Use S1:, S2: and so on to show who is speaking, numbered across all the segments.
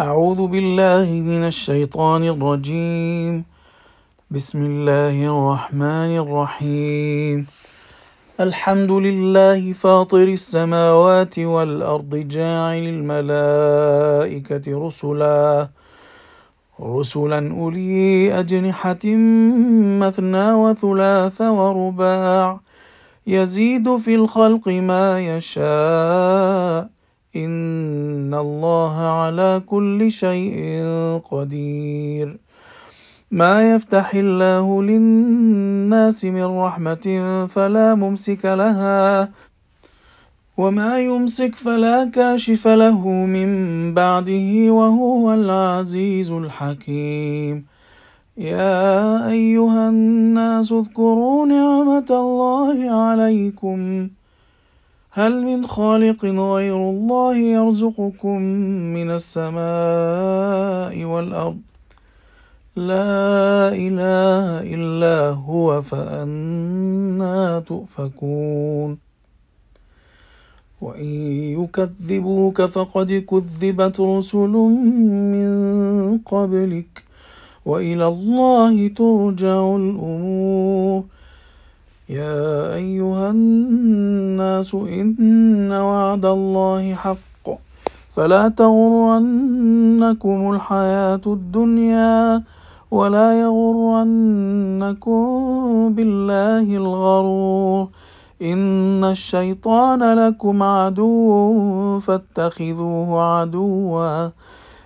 S1: أعوذ بالله من الشيطان الرجيم بسم الله الرحمن الرحيم الحمد لله فاطر السماوات والأرض جاعل الملائكة رسلا رسلا أولي أجنحة مثنى وثلاث ورباع يزيد في الخلق ما يشاء إن الله على كل شيء قدير ما يفتح الله للناس من رحمة فلا ممسك لها وما يمسك فلا كاشف له من بعده وهو العزيز الحكيم يا أيها الناس اذكروا نعمة الله عليكم هل من خالق غير الله يرزقكم من السماء والأرض لا إله إلا هو فأنا تؤفكون وإن يكذبوك فقد كذبت رسل من قبلك وإلى الله ترجع الأمور يا أيها الناس إن وعد الله حق فلا تغرنكم الحياة الدنيا ولا يغرنكم بالله الغرور إن الشيطان لكم عدو فاتخذوه عدواً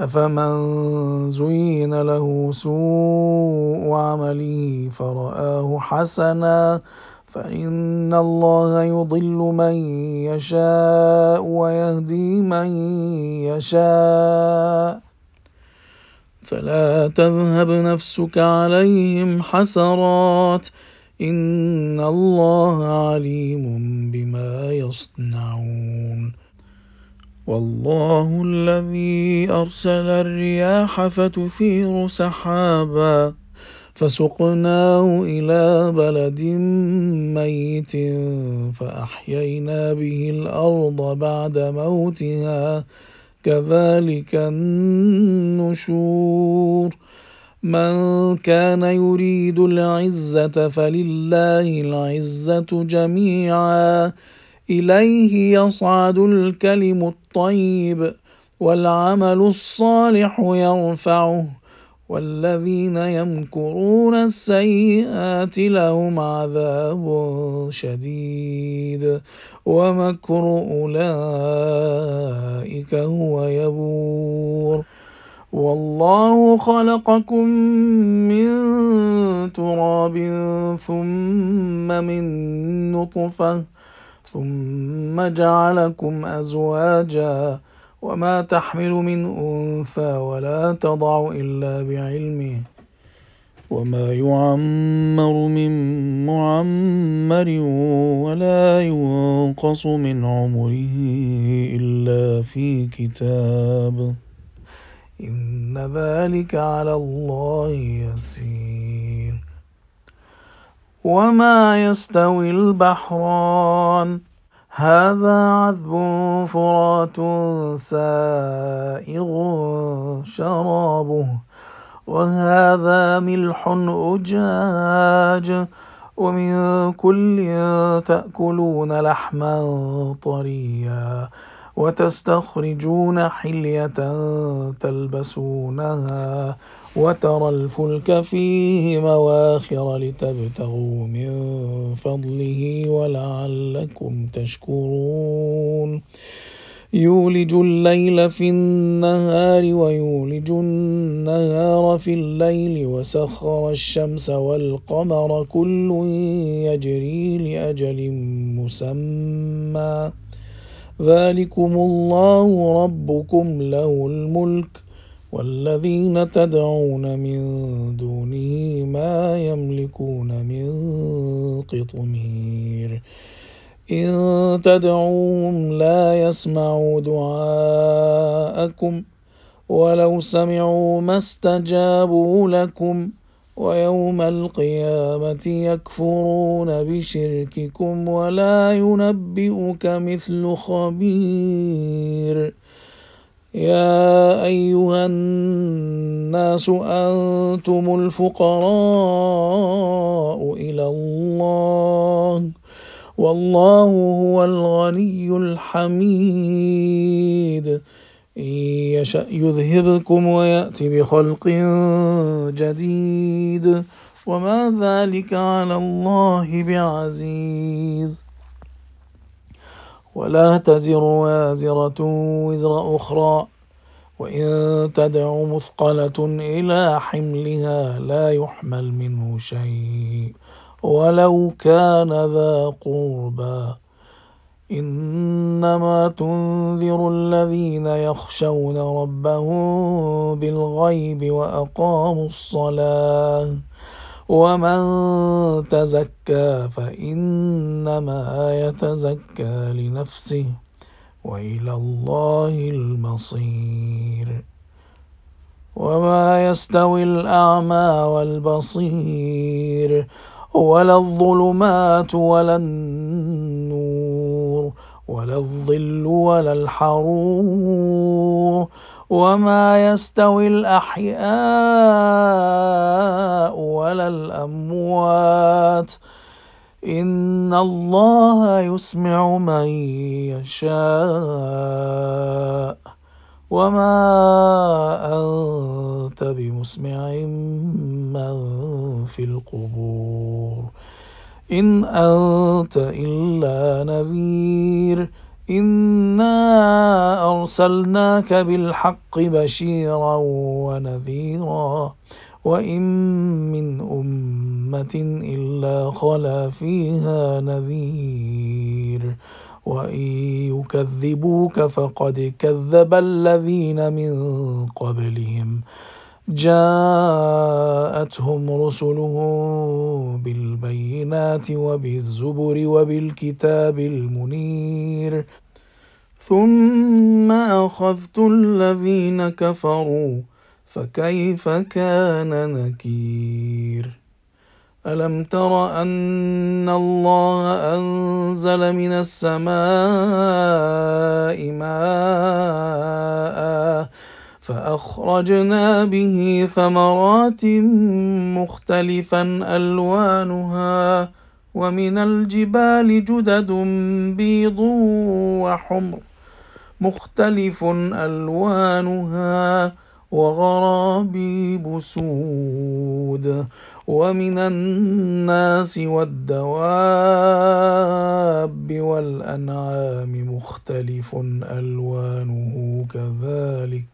S1: أفمن زين له سوء عمله فرآه حسنا فإن الله يضل من يشاء ويهدي من يشاء فلا تذهب نفسك عليهم حسرات إن الله عليم بما يصنعون والله الذي أرسل الرياح فتثير سحابا فسقناه إلى بلد ميت فأحيينا به الأرض بعد موتها كذلك النشور من كان يريد العزة فلله العزة جميعا اليه يصعد الكلم الطيب والعمل الصالح يرفعه والذين يمكرون السيئات لهم عذاب شديد ومكر اولئك هو يبور والله خلقكم من تراب ثم من نطفه ثم جعلكم أزواجا وما تحمل من أنثى ولا تضع إلا بعلمه وما يعمر من معمر ولا ينقص من عمره إلا في كتاب إن ذلك على الله يسير وما يستوي البحران هذا عذب فرات سائغ شرابه وهذا ملح أجاج ومن كل تأكلون لحما طريا وتستخرجون حلية تلبسونها وترى الفلك فيه مواخر لتبتغوا من فضله ولعلكم تشكرون يولج الليل في النهار ويولج النهار في الليل وسخر الشمس والقمر كل يجري لأجل مسمى ذلكم الله ربكم له الملك والذين تدعون من دونه ما يملكون من قطمير إن تدعوهم لا يسمعوا دعاءكم ولو سمعوا ما استجابوا لكم ۖ ويوم القيامة يكفرون بشرككم ولا ينبئك مثل خبير يا أيها الناس أنتم الفقراء إلى الله والله هو الغني الحميد إن يشأ يذهبكم ويأتي بخلق جديد وما ذلك على الله بعزيز ولا تزر وازرة وزر أخرى وإن تدع مثقلة إلى حملها لا يحمل منه شيء ولو كان ذا قربى إنما تنذر الذين يخشون ربهم بالغيب وأقاموا الصلاة ومن تزكى فإنما يتزكى لنفسه وإلى الله المصير وما يستوي الأعمى والبصير ولا الظلمات ولا النور ولا الظل ولا الحرور وما يستوي الأحياء ولا الأموات إن الله يسمع من يشاء وما أنت بمسمع من في القبور إن أنت إلا نذير إنا أرسلناك بالحق بشيرا ونذيرا وإن من أمة إلا خلا فيها نذير وإن يكذبوك فقد كذب الذين من قبلهم جاءتهم رسلهم بالبينات وبالزبر وبالكتاب المنير ثم أخذت الذين كفروا فكيف كان نكير ألم تر أن الله أنزل من السماء ماءً فأخرجنا به ثمرات مختلفا ألوانها ومن الجبال جدد بيض وحمر مختلف ألوانها وغرابيب سود ومن الناس والدواب والأنعام مختلف ألوانه كذلك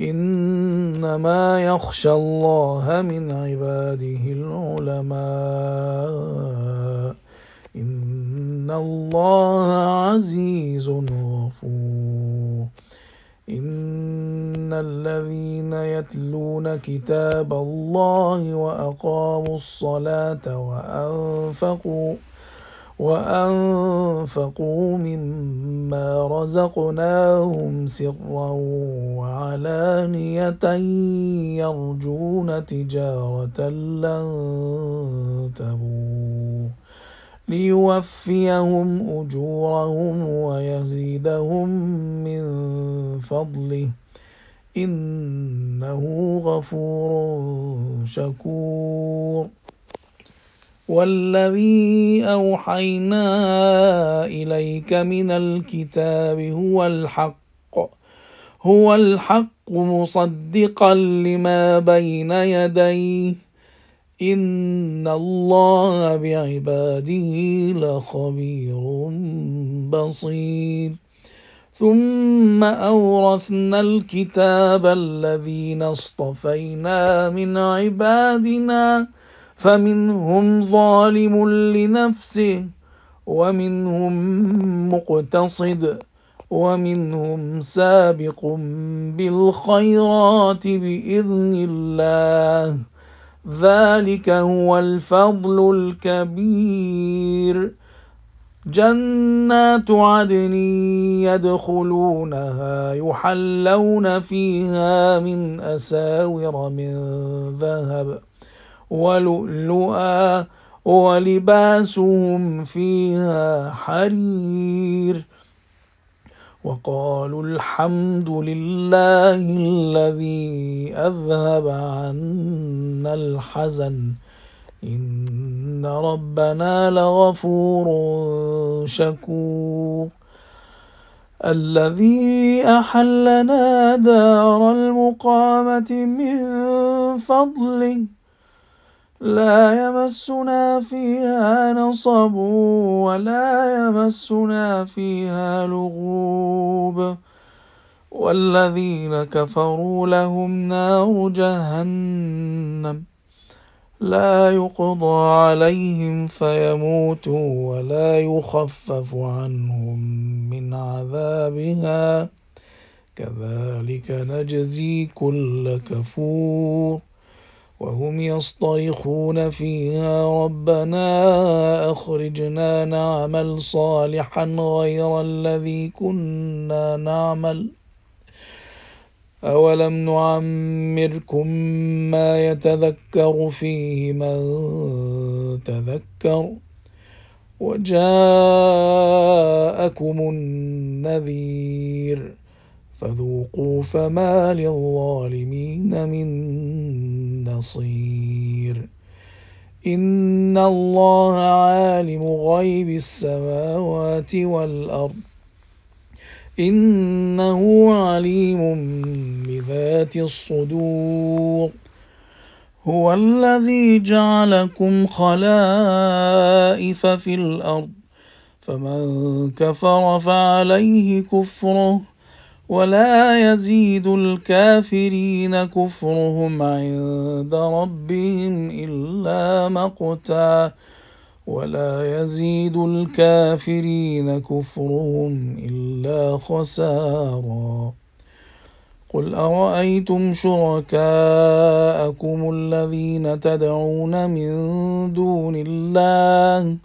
S1: إنما يخشى الله من عباده العلماء إن الله عزيز غفور إن الذين يتلون كتاب الله وأقاموا الصلاة وأنفقوا وأنفقوا مما رزقناهم سرا وعلانية يرجون تجارة لن تبور ليوفيهم أجورهم ويزيدهم من فضله إنه غفور شكور والذي أوحينا إليك من الكتاب هو الحق هو الحق مصدقا لما بين يديه إن الله بعباده لخبير بصير ثم أورثنا الكتاب الذين اصطفينا من عبادنا فمنهم ظالم لنفسه ومنهم مقتصد ومنهم سابق بالخيرات باذن الله ذلك هو الفضل الكبير جنات عدن يدخلونها يحلون فيها من اساور من ذهب ولؤلؤا ولباسهم فيها حرير وقالوا الحمد لله الذي اذهب عنا الحزن ان ربنا لغفور شكور الذي احلنا دار المقامه من فضله لا يمسنا فيها نصب ولا يمسنا فيها لغوب والذين كفروا لهم نار جهنم لا يقضى عليهم فيموتوا ولا يخفف عنهم من عذابها كذلك نجزي كل كفور وهم يصطرخون فيها ربنا أخرجنا نعمل صالحا غير الذي كنا نعمل أولم نعمركم ما يتذكر فيه من تذكر وجاءكم النذير فذوقوا فما للظالمين من نصير إن الله عالم غيب السماوات والأرض إنه عليم بذات الصدور هو الذي جعلكم خلائف في الأرض فمن كفر فعليه كفره ولا يزيد الكافرين كفرهم عند ربهم إلا مقتا ولا يزيد الكافرين كفرهم إلا خسارا قل أرأيتم شركاءكم الذين تدعون من دون الله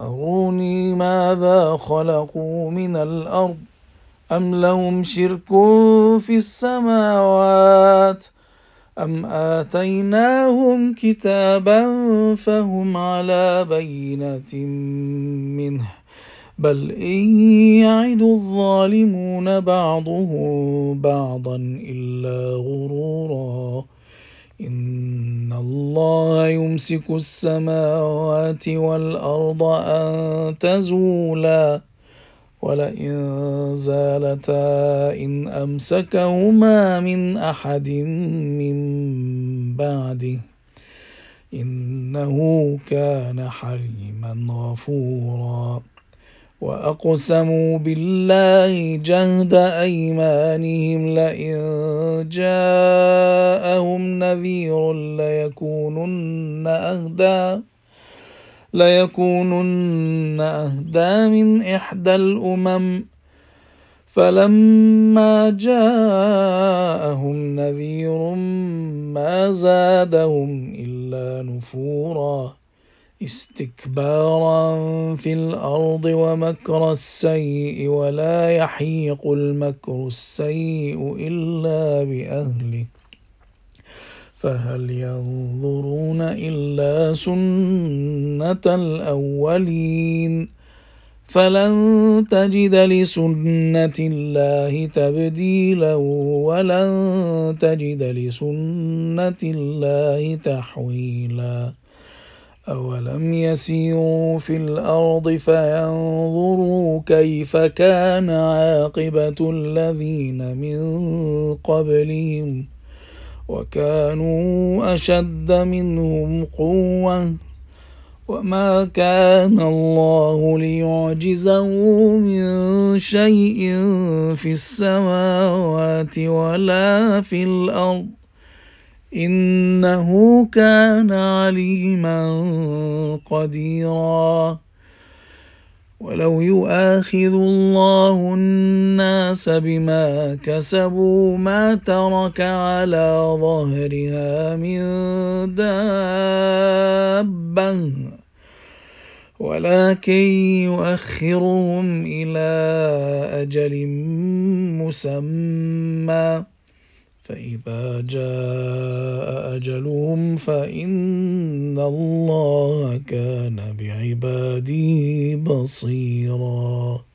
S1: أروني ماذا خلقوا من الأرض أم لهم شرك في السماوات أم آتيناهم كتابا فهم على بينة منه بل إن يعد الظالمون بعضهم بعضا إلا غرورا إن الله يمسك السماوات والأرض أن تزولا ولئن زالتا إن أمسكهما من أحد من بعده إنه كان حليما غفورا وأقسموا بالله جهد أيمانهم لئن جاءهم نذير ليكونن أهدى ليكونن أهدى من إحدى الأمم فلما جاءهم نذير ما زادهم إلا نفورا استكبارا في الأرض ومكر السيء ولا يحيق المكر السيء إلا بأهله فهل ينظرون إلا سنة الأولين فلن تجد لسنة الله تبديلا ولن تجد لسنة الله تحويلا أولم يسيروا في الأرض فينظروا كيف كان عاقبة الذين من قبلهم ۖ وكانوا أشد منهم قوة وما كان الله ليعجزه من شيء في السماوات ولا في الأرض إنه كان عليما قديرا ولو يؤاخذ الله الناس بما كسبوا ما ترك على ظهرها من دابه ولكن يؤخرهم الى اجل مسمى فإذا جاء أجلهم فإن الله كان بعباده بصيراً